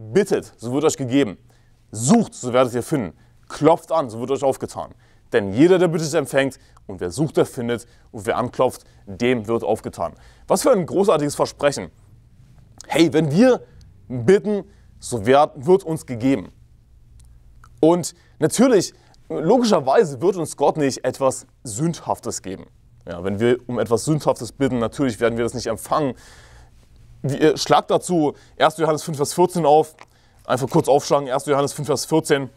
Bittet, so wird euch gegeben. Sucht, so werdet ihr finden. Klopft an, so wird euch aufgetan. Denn jeder, der bittet, empfängt. Und wer sucht, der findet. Und wer anklopft, dem wird aufgetan. Was für ein großartiges Versprechen. Hey, wenn wir bitten, so wird uns gegeben. Und natürlich, logischerweise wird uns Gott nicht etwas Sündhaftes geben. Ja, wenn wir um etwas Sündhaftes bitten, natürlich werden wir das nicht empfangen. Äh, schlag dazu 1. Johannes 5, Vers 14 auf. Einfach kurz aufschlagen, 1. Johannes 5, Vers 14.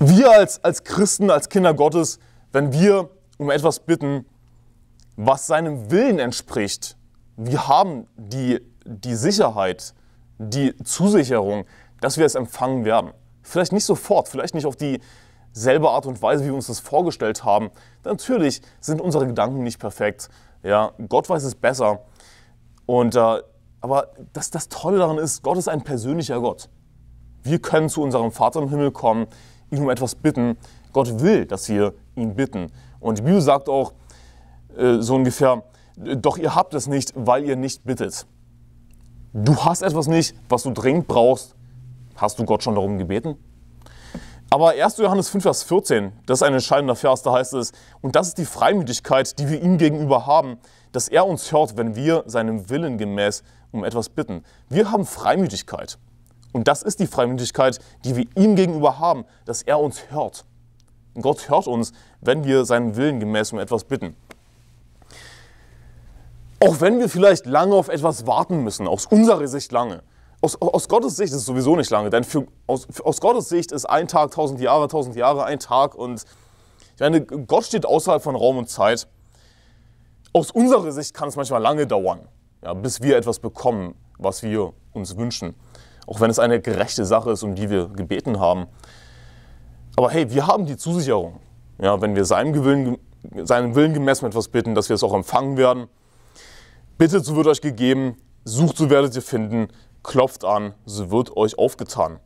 Wir als, als Christen, als Kinder Gottes, wenn wir um etwas bitten, was seinem Willen entspricht, wir haben die, die Sicherheit, die Zusicherung, dass wir es empfangen werden. Vielleicht nicht sofort, vielleicht nicht auf die, selbe Art und Weise, wie wir uns das vorgestellt haben. Natürlich sind unsere Gedanken nicht perfekt. Ja, Gott weiß es besser. Und, äh, aber das, das Tolle daran ist, Gott ist ein persönlicher Gott. Wir können zu unserem Vater im Himmel kommen, ihn um etwas bitten. Gott will, dass wir ihn bitten. Und die Bibel sagt auch äh, so ungefähr, doch ihr habt es nicht, weil ihr nicht bittet. Du hast etwas nicht, was du dringend brauchst. Hast du Gott schon darum gebeten? Aber 1. Johannes 5, Vers 14, das ist ein entscheidender Vers, da heißt es, und das ist die Freimütigkeit, die wir ihm gegenüber haben, dass er uns hört, wenn wir seinem Willen gemäß um etwas bitten. Wir haben Freimütigkeit. Und das ist die Freimütigkeit, die wir ihm gegenüber haben, dass er uns hört. Und Gott hört uns, wenn wir seinem Willen gemäß um etwas bitten. Auch wenn wir vielleicht lange auf etwas warten müssen, aus unserer Sicht lange, aus, aus, Gottes Sicht ist es sowieso nicht lange, denn für, aus, aus, Gottes Sicht ist ein Tag tausend Jahre, tausend Jahre ein Tag und ich meine, Gott steht außerhalb von Raum und Zeit. Aus unserer Sicht kann es manchmal lange dauern, ja, bis wir etwas bekommen, was wir uns wünschen. Auch wenn es eine gerechte Sache ist, um die wir gebeten haben. Aber hey, wir haben die Zusicherung. Ja, wenn wir seinem, Gewillen, seinem Willen gemessen etwas bitten, dass wir es auch empfangen werden. Bittet, so wird euch gegeben. Sucht, so werdet ihr finden klopft an, sie wird euch aufgetan.